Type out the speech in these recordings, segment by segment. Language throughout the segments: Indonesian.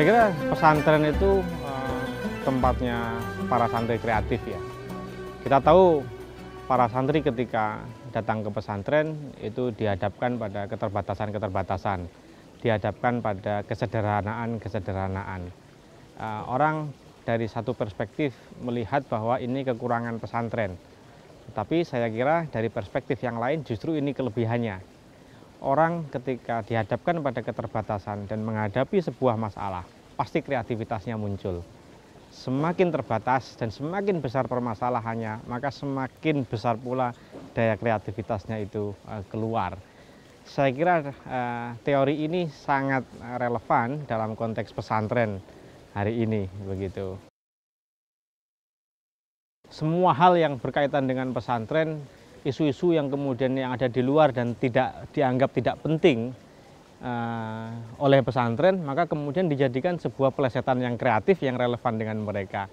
saya kira pesantren itu eh, tempatnya para santri kreatif ya. Kita tahu para santri ketika datang ke pesantren itu dihadapkan pada keterbatasan-keterbatasan, dihadapkan pada kesederhanaan-kesederhanaan. Eh, orang dari satu perspektif melihat bahwa ini kekurangan pesantren, tapi saya kira dari perspektif yang lain justru ini kelebihannya orang ketika dihadapkan pada keterbatasan dan menghadapi sebuah masalah, pasti kreativitasnya muncul. Semakin terbatas dan semakin besar permasalahannya, maka semakin besar pula daya kreativitasnya itu eh, keluar. Saya kira eh, teori ini sangat relevan dalam konteks pesantren hari ini begitu. Semua hal yang berkaitan dengan pesantren isu isu yang kemudian yang ada di luar dan tidak dianggap tidak penting eh, oleh pesantren maka kemudian dijadikan sebuah pelesetan yang kreatif yang relevan dengan mereka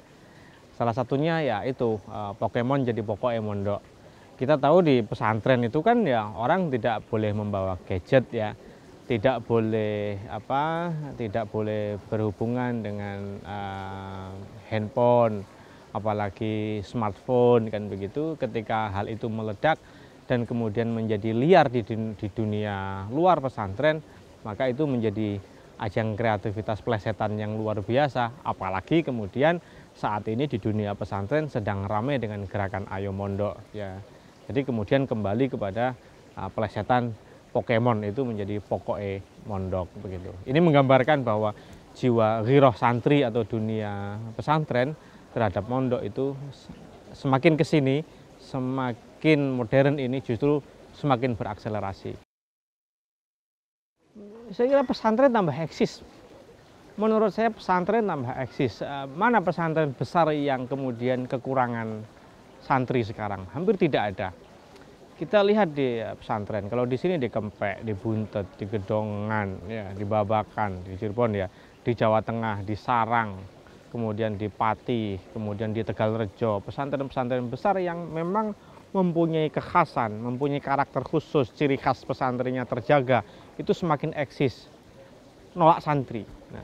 salah satunya ya itu eh, Pokemon jadi pokok emondok ya, kita tahu di pesantren itu kan ya orang tidak boleh membawa gadget ya tidak boleh apa tidak boleh berhubungan dengan uh, handphone apalagi smartphone kan begitu ketika hal itu meledak dan kemudian menjadi liar di, di dunia luar pesantren maka itu menjadi ajang kreativitas plesetan yang luar biasa apalagi kemudian saat ini di dunia pesantren sedang ramai dengan gerakan ayo mondok ya jadi kemudian kembali kepada uh, plesetan Pokemon itu menjadi pokoke mondok begitu ini menggambarkan bahwa jiwa giroh santri atau dunia pesantren terhadap mondok itu semakin ke sini, semakin modern ini justru semakin berakselerasi. Saya kira pesantren tambah eksis. Menurut saya pesantren tambah eksis. Eh, mana pesantren besar yang kemudian kekurangan santri sekarang? Hampir tidak ada. Kita lihat di eh, pesantren, kalau di sini di Kempek, di Buntet, di Gedongan, ya, di Babakan, di Cirebon ya, di Jawa Tengah, di Sarang, kemudian di Pati, kemudian di Tegal Rejo, pesantren-pesantren besar yang memang mempunyai kekhasan, mempunyai karakter khusus, ciri khas pesantrennya terjaga, itu semakin eksis, nolak santri. Nah,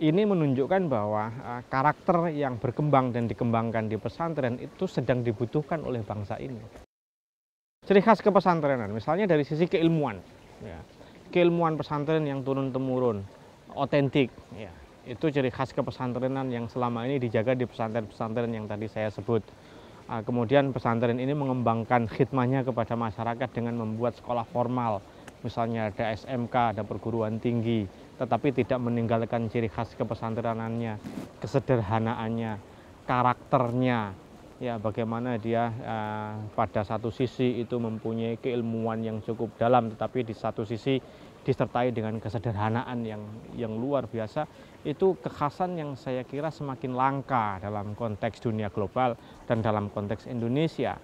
ini menunjukkan bahwa eh, karakter yang berkembang dan dikembangkan di pesantren itu sedang dibutuhkan oleh bangsa ini. Ciri khas kepesantrenan, misalnya dari sisi keilmuan, ya, keilmuan pesantren yang turun temurun, otentik. Ya itu ciri khas kepesantrenan yang selama ini dijaga di pesantren-pesantren yang tadi saya sebut. Ah, kemudian pesantren ini mengembangkan khidmahnya kepada masyarakat dengan membuat sekolah formal, misalnya ada SMK, ada perguruan tinggi, tetapi tidak meninggalkan ciri khas kepesantrenannya, kesederhanaannya, karakternya, ya bagaimana dia uh, pada satu sisi itu mempunyai keilmuan yang cukup dalam, tetapi di satu sisi disertai dengan kesederhanaan yang yang luar biasa itu kekhasan yang saya kira semakin langka dalam konteks dunia global dan dalam konteks Indonesia.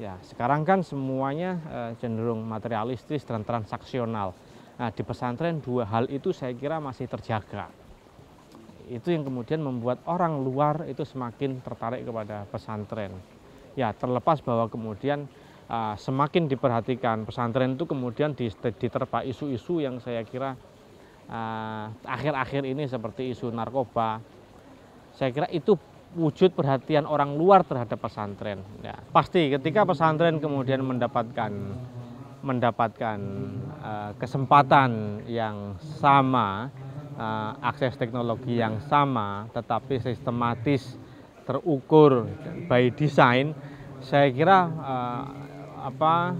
Ya, sekarang kan semuanya eh, cenderung materialistis dan transaksional. Nah, di pesantren dua hal itu saya kira masih terjaga. Itu yang kemudian membuat orang luar itu semakin tertarik kepada pesantren. Ya, terlepas bahwa kemudian Ah, semakin diperhatikan pesantren itu kemudian diterpa isu-isu yang saya kira ah, akhir-akhir akhir -akhir ini seperti isu narkoba. Saya kira itu wujud perhatian orang luar terhadap pesantren. Ya, pasti ketika pesantren kemudian mendapatkan mendapatkan uh, kesempatan yang sama, uh, akses teknologi yang sama, tetapi sistematis, terukur by design, saya kira uh, apa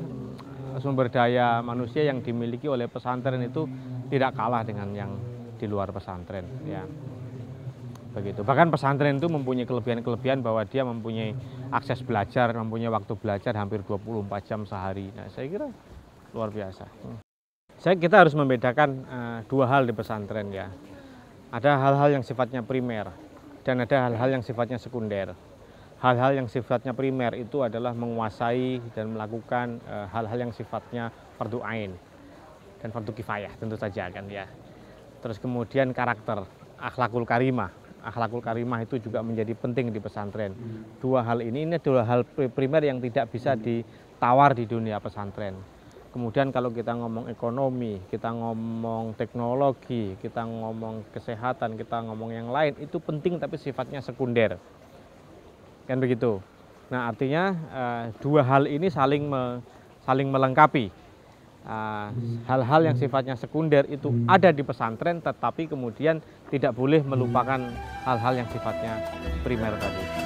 sumber daya manusia yang dimiliki oleh pesantren itu tidak kalah dengan yang di luar pesantren ya begitu bahkan pesantren itu mempunyai kelebihan-kelebihan bahwa dia mempunyai akses belajar mempunyai waktu belajar hampir 24 jam sehari nah saya kira luar biasa saya kita harus membedakan uh, dua hal di pesantren ya ada hal-hal yang sifatnya primer dan ada hal-hal yang sifatnya sekunder hal-hal yang sifatnya primer itu adalah menguasai dan melakukan eh, hal-hal yang sifatnya fardu ain dan fardu kifayah tentu saja kan ya. Terus kemudian karakter, akhlakul karimah. Akhlakul karimah itu juga menjadi penting di pesantren. Hmm. Dua hal ini ini adalah hal primer yang tidak bisa hmm. ditawar di dunia pesantren. Kemudian kalau kita ngomong ekonomi, kita ngomong teknologi, kita ngomong kesehatan, kita ngomong yang lain, itu penting tapi sifatnya sekunder kan begitu. Nah artinya uh, dua hal ini saling me, saling melengkapi. Eh, hal-hal uh, hal -hal yang sifatnya sekunder itu ada di pesantren, tetapi kemudian tidak boleh melupakan hal-hal yang sifatnya primer tadi.